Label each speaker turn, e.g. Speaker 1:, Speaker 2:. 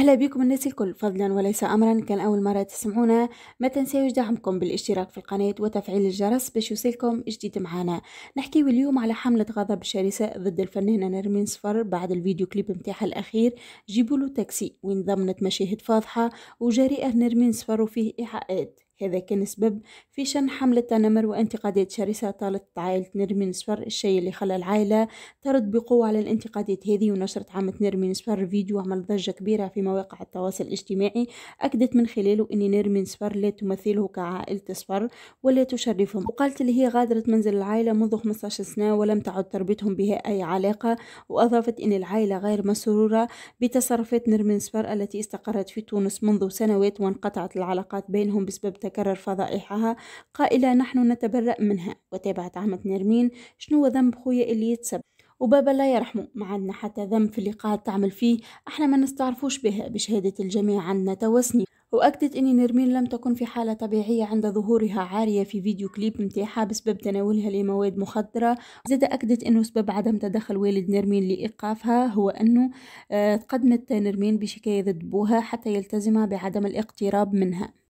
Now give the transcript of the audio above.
Speaker 1: أهلا بكم الناس الكل فضلا وليس أمرا كان أول مرة تسمعونا ما تنساوش دعمكم بالاشتراك في القناة وتفعيل الجرس باش يوصلكم جديد معنا نحكي اليوم على حملة غضب شرسة ضد الفنانة نرمين صفر بعد الفيديو كليب نتاعها الأخير جيبولو تاكسي وين ضمنت مشاهد فاضحة وجريئة نرمين صفر وفيه إيحاءات هذا كان سبب في شن حملة تنمر وانتقادات شرسة طالت عائلة نرمين سفر الشيء اللي خلى العائلة ترد بقوة على الانتقادات هذه ونشرت عامة نرمين سفر فيديو عمل ضجة كبيرة في مواقع التواصل الاجتماعي أكدت من خلاله أن نرمين سفر لا تمثله كعائلة سفر ولا تشرفهم وقالت اللي هي غادرت منزل العائلة منذ 15 سنة ولم تعد تربطهم بها أي علاقة وأضافت أن العائلة غير مسرورة بتصرفات نرمين سفر التي استقرت في تونس منذ سنوات وانقطعت العلاقات بينهم بسبب تكرر فضائحها قائلة نحن نتبرأ منها وتابعت عمة نرمين شنو ذنب خويا اللي يتسب وبابا لا يرحمه ما عندنا حتى ذنب في اللي قاعد تعمل فيه احنا ما نستعرفوش بها بشهادة الجميع عندنا توسني وأكدت أن نرمين لم تكن في حالة طبيعية عند ظهورها عارية في فيديو كليب متاحة بسبب تناولها لمواد مخدرة زاد أكدت أنه سبب عدم تدخل والد نرمين لإيقافها هو أنه آه، تقدمت نرمين بشكاية ضد بوها حتى يلتزم بعدم الاقتراب منها